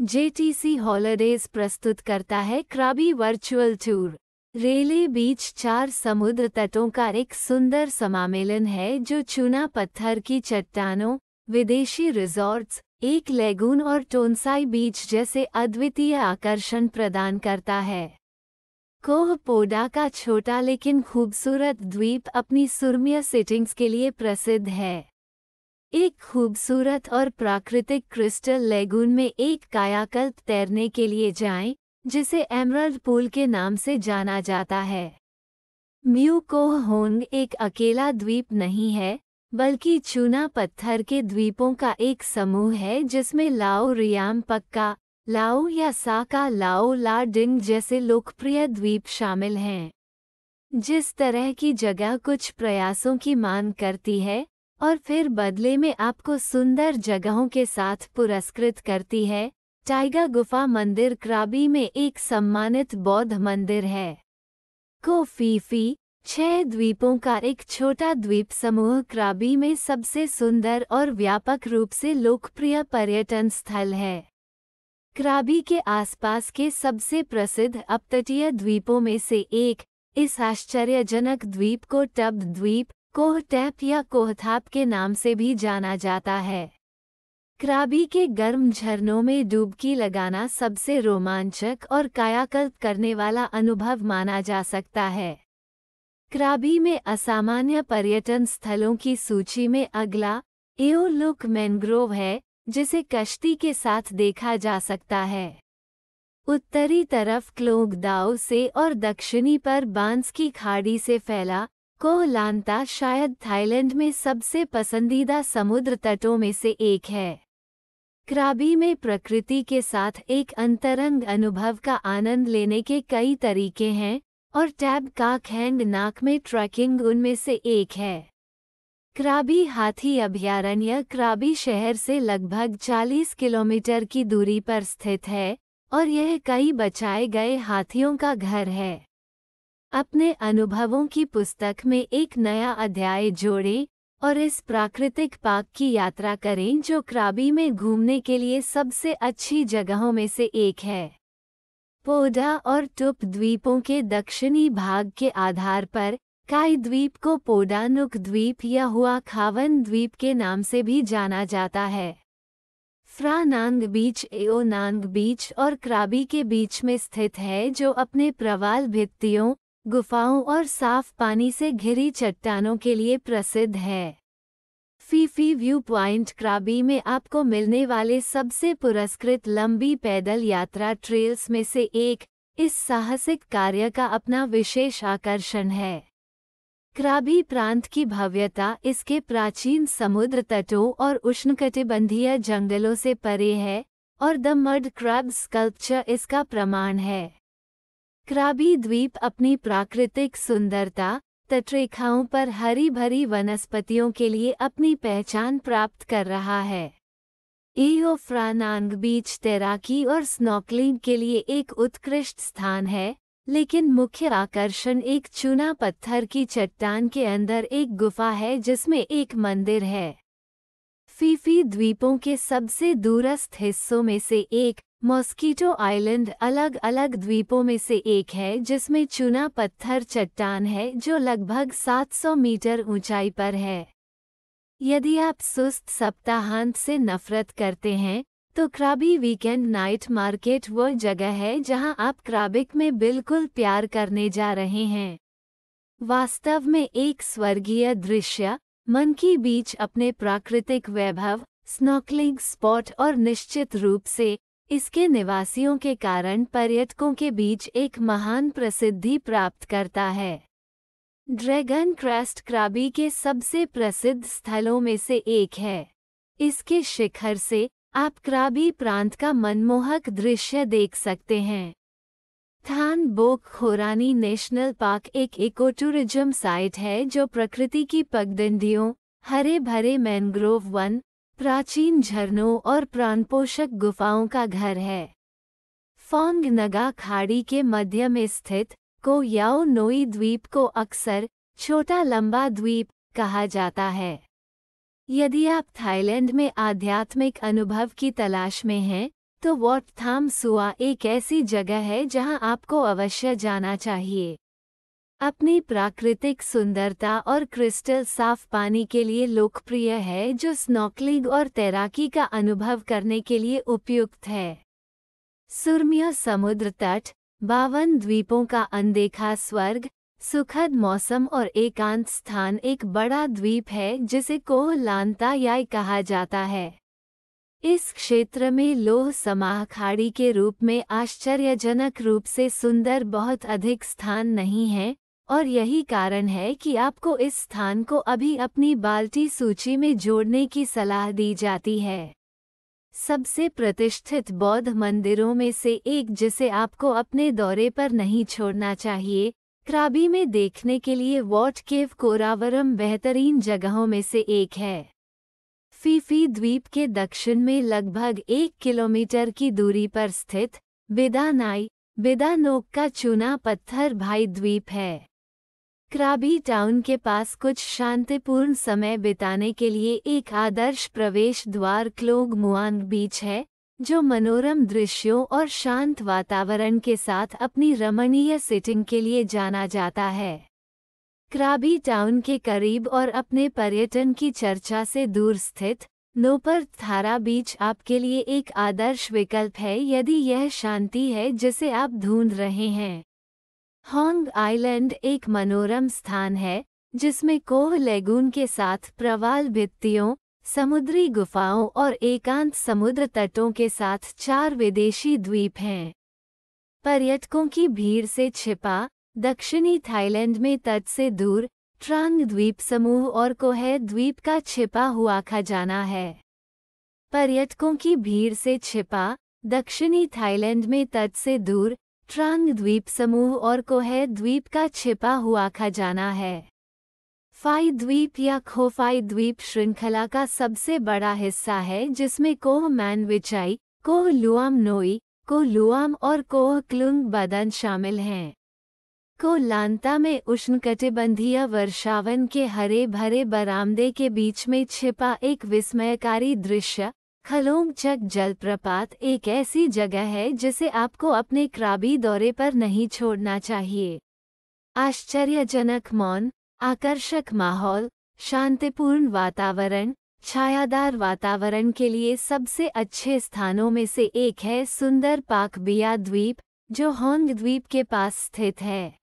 JTC holidays प्रस्तुत करता है क्राबी वर्चुअल टूर रेले बीच चार समुद्र तटों का एक सुंदर समामेलन है जो चूना पत्थर की चट्टानों विदेशी रिजॉर्ट्स एक लेगून और टोनसाई बीच जैसे अद्वितीय आकर्षण प्रदान करता है कोह पोडा का छोटा लेकिन खूबसूरत द्वीप अपनी सुरम्य सेटिंग्स के लिए प्रसिद्ध है एक खूबसूरत और प्राकृतिक क्रिस्टल लेगून में एक कायाकल्प तैरने के लिए जाएं, जिसे एमरल्ड पूल के नाम से जाना जाता है म्यू को होंग एक अकेला द्वीप नहीं है बल्कि चूना पत्थर के द्वीपों का एक समूह है जिसमें लाओ रियाम पक्का लाओ या साका लाओ ला डिंग जैसे लोकप्रिय द्वीप शामिल हैं जिस तरह की जगह कुछ प्रयासों की मांग करती है और फिर बदले में आपको सुंदर जगहों के साथ पुरस्कृत करती है टाइगा गुफा मंदिर क्राबी में एक सम्मानित बौद्ध मंदिर है कोफीफी छह द्वीपों का एक छोटा द्वीप समूह क्राबी में सबसे सुंदर और व्यापक रूप से लोकप्रिय पर्यटन स्थल है क्राबी के आसपास के सबसे प्रसिद्ध अपतटीय द्वीपों में से एक इस आश्चर्यजनक द्वीप को टब द्वीप कोहटैप या कोहथाप के नाम से भी जाना जाता है क्राबी के गर्म झरनों में डुबकी लगाना सबसे रोमांचक और कायाकल्प करने वाला अनुभव माना जा सकता है क्राबी में असामान्य पर्यटन स्थलों की सूची में अगला एओलुक मैनग्रोव है जिसे कश्ती के साथ देखा जा सकता है उत्तरी तरफ दाव से और दक्षिणी पर बांस की खाड़ी से फैला कोह लांता शायद थाईलैंड में सबसे पसंदीदा समुद्र तटों में से एक है क्राबी में प्रकृति के साथ एक अंतरंग अनुभव का आनंद लेने के कई तरीके हैं और टैब का खैंड नाक में ट्रैकिंग उनमें से एक है क्राबी हाथी अभयारण्य क्राबी शहर से लगभग 40 किलोमीटर की दूरी पर स्थित है और यह कई बचाए गए हाथियों का घर है अपने अनुभवों की पुस्तक में एक नया अध्याय जोड़ें और इस प्राकृतिक पार्क की यात्रा करें जो क्राबी में घूमने के लिए सबसे अच्छी जगहों में से एक है पोडा और टुप द्वीपों के दक्षिणी भाग के आधार पर काई द्वीप को पोडानुक द्वीप या हुआ खावन द्वीप के नाम से भी जाना जाता है फ्रानांग बीच एओ नांग बीच और क्राबी के बीच में स्थित है जो अपने प्रवाल भित्तियों गुफाओं और साफ पानी से घिरी चट्टानों के लिए प्रसिद्ध है फीफी व्यू प्वाइंट क्राबी में आपको मिलने वाले सबसे पुरस्कृत लंबी पैदल यात्रा ट्रेल्स में से एक इस साहसिक कार्य का अपना विशेष आकर्षण है क्राबी प्रांत की भव्यता इसके प्राचीन समुद्र तटों और उष्णकटिबंधीय जंगलों से परे है और द मर्ड क्रैब स्कल्पचर इसका प्रमाण है क्राबी द्वीप अपनी प्राकृतिक सुंदरता तटरेखाओं पर हरी भरी वनस्पतियों के लिए अपनी पहचान प्राप्त कर रहा है एओ फ्रानांग बीच तैराकी और स्नॉकलिंग के लिए एक उत्कृष्ट स्थान है लेकिन मुख्य आकर्षण एक चूना पत्थर की चट्टान के अंदर एक गुफा है जिसमें एक मंदिर है फीफी द्वीपों के सबसे दूरस्थ हिस्सों में से एक मॉस्कीटो आइलैंड अलग अलग द्वीपों में से एक है जिसमें चूना पत्थर चट्टान है जो लगभग 700 मीटर ऊंचाई पर है यदि आप सुस्त सप्ताहांत से नफरत करते हैं तो क्राबी वीकेंड नाइट मार्केट वो जगह है जहां आप क्राबिक में बिल्कुल प्यार करने जा रहे हैं वास्तव में एक स्वर्गीय दृश्य मंकी बीच अपने प्राकृतिक वैभव स्नॉकलिंग स्पॉट और निश्चित रूप से इसके निवासियों के कारण पर्यटकों के बीच एक महान प्रसिद्धि प्राप्त करता है ड्रैगन क्रेस्ट क्राबी के सबसे प्रसिद्ध स्थलों में से एक है इसके शिखर से आप क्राबी प्रांत का मनमोहक दृश्य देख सकते हैं थान बोक खोरानी नेशनल पार्क एक इको टूरिज्म साइट है जो प्रकृति की पगडंडियों हरे भरे मैंग्रोव वन प्राचीन झरनों और प्राणपोषक गुफाओं का घर है फोंग नगा खाड़ी के मध्य में स्थित को याओ नोई द्वीप को अक्सर छोटा लंबा द्वीप कहा जाता है यदि आप थाईलैंड में आध्यात्मिक अनुभव की तलाश में हैं तो वॉटथाम सुआ एक ऐसी जगह है जहां आपको अवश्य जाना चाहिए अपनी प्राकृतिक सुंदरता और क्रिस्टल साफ पानी के लिए लोकप्रिय है जो स्नॉकलिंग और तैराकी का अनुभव करने के लिए उपयुक्त है सुरम्य समुद्र तट बावन द्वीपों का अनदेखा स्वर्ग सुखद मौसम और एकांत स्थान एक बड़ा द्वीप है जिसे कोह लानतायाई कहा जाता है इस क्षेत्र में लोह समाह खाड़ी के रूप में आश्चर्यजनक रूप से सुंदर बहुत अधिक स्थान नहीं है और यही कारण है कि आपको इस स्थान को अभी अपनी बाल्टी सूची में जोड़ने की सलाह दी जाती है सबसे प्रतिष्ठित बौद्ध मंदिरों में से एक जिसे आपको अपने दौरे पर नहीं छोड़ना चाहिए क्राबी में देखने के लिए वॉट केव कोरावरम बेहतरीन जगहों में से एक है फीफी द्वीप के दक्षिण में लगभग एक किलोमीटर की दूरी पर स्थित बिदानाई बिदानोक का चूना पत्थर भाई द्वीप है क्राबी टाउन के पास कुछ शांतिपूर्ण समय बिताने के लिए एक आदर्श प्रवेश द्वार क्लोग मुआंग बीच है जो मनोरम दृश्यों और शांत वातावरण के साथ अपनी रमणीय सिटिंग के लिए जाना जाता है क्राबी टाउन के करीब और अपने पर्यटन की चर्चा से दूर स्थित नोपर थारा बीच आपके लिए एक आदर्श विकल्प है यदि यह शांति है जिसे आप ढूंढ रहे हैं हॉन्ग आइलैंड एक मनोरम स्थान है जिसमें कोह लेगून के साथ प्रवाल भित्तियों समुद्री गुफाओं और एकांत समुद्र तटों के साथ चार विदेशी द्वीप हैं पर्यटकों की भीड़ से छिपा दक्षिणी थाईलैंड में तट से दूर ट्रांग द्वीप समूह और कोह द्वीप का छिपा हुआ खजाना है पर्यटकों की भीड़ से छिपा दक्षिणी थाईलैंड में तट से दूर ट्रांग द्वीप समूह और कोह द्वीप का छिपा हुआ खजाना है फाई द्वीप या खोफाई द्वीप श्रृंखला का सबसे बड़ा हिस्सा है जिसमें कोह मैन विचाई कोह लुआम नोई कोह लुआम और कोह क्लुंग बदन शामिल हैं को लांता में उष्णकटिबंधीय वर्षावन के हरे भरे बरामदे के बीच में छिपा एक विस्मयकारी दृश्य खलोंगचक जलप्रपात एक ऐसी जगह है जिसे आपको अपने क्राबी दौरे पर नहीं छोड़ना चाहिए आश्चर्यजनक मौन आकर्षक माहौल शांतिपूर्ण वातावरण छायादार वातावरण के लिए सबसे अच्छे स्थानों में से एक है सुंदर पाकबिया द्वीप जो हॉन्ग द्वीप के पास स्थित है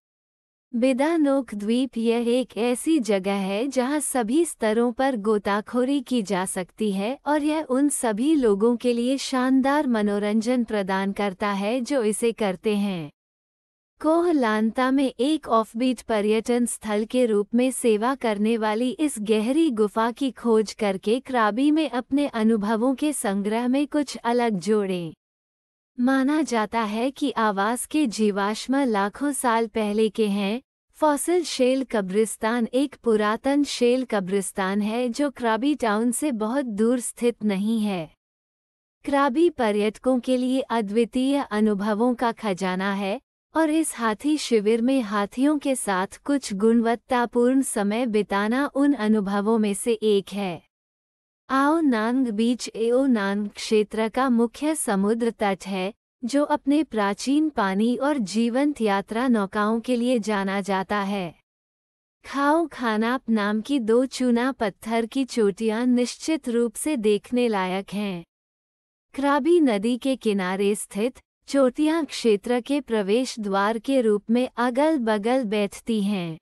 बिदानोक द्वीप यह एक ऐसी जगह है जहां सभी स्तरों पर गोताखोरी की जा सकती है और यह उन सभी लोगों के लिए शानदार मनोरंजन प्रदान करता है जो इसे करते हैं कोहलांता में एक ऑफबीट पर्यटन स्थल के रूप में सेवा करने वाली इस गहरी गुफा की खोज करके क्राबी में अपने अनुभवों के संग्रह में कुछ अलग जोड़ें माना जाता है कि आवास के जीवाश्म लाखों साल पहले के हैं फॉसिल शेल कब्रिस्तान एक पुरातन शेल कब्रिस्तान है जो क्राबी टाउन से बहुत दूर स्थित नहीं है क्राबी पर्यटकों के लिए अद्वितीय अनुभवों का खजाना है और इस हाथी शिविर में हाथियों के साथ कुछ गुणवत्तापूर्ण समय बिताना उन अनुभवों में से एक है आओ नांग बीच एओ नांग क्षेत्र का मुख्य समुद्र तट है जो अपने प्राचीन पानी और जीवंत यात्रा नौकाओं के लिए जाना जाता है खाओ खानाप नाम की दो चूना पत्थर की चोटियां निश्चित रूप से देखने लायक हैं क्राबी नदी के किनारे स्थित चोटियां क्षेत्र के प्रवेश द्वार के रूप में अगल बगल बैठती हैं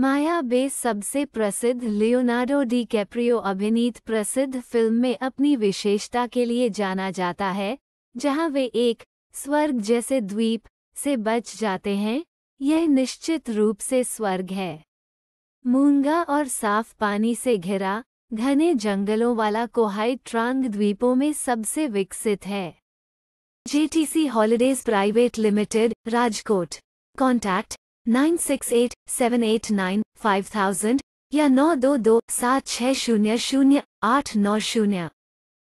माया बे सबसे प्रसिद्ध लियोनार्डो डी कैप्रियो अभिनीत प्रसिद्ध फिल्म में अपनी विशेषता के लिए जाना जाता है जहां वे एक स्वर्ग जैसे द्वीप से बच जाते हैं यह निश्चित रूप से स्वर्ग है मूंगा और साफ पानी से घिरा घने जंगलों वाला कोहाई ट्रांग द्वीपों में सबसे विकसित है JTC holidays private limited Rajkot contact nine nine six eight eight seven five thousand या नौ दो दो सात छः शून्य शून्य आठ नौ शून्य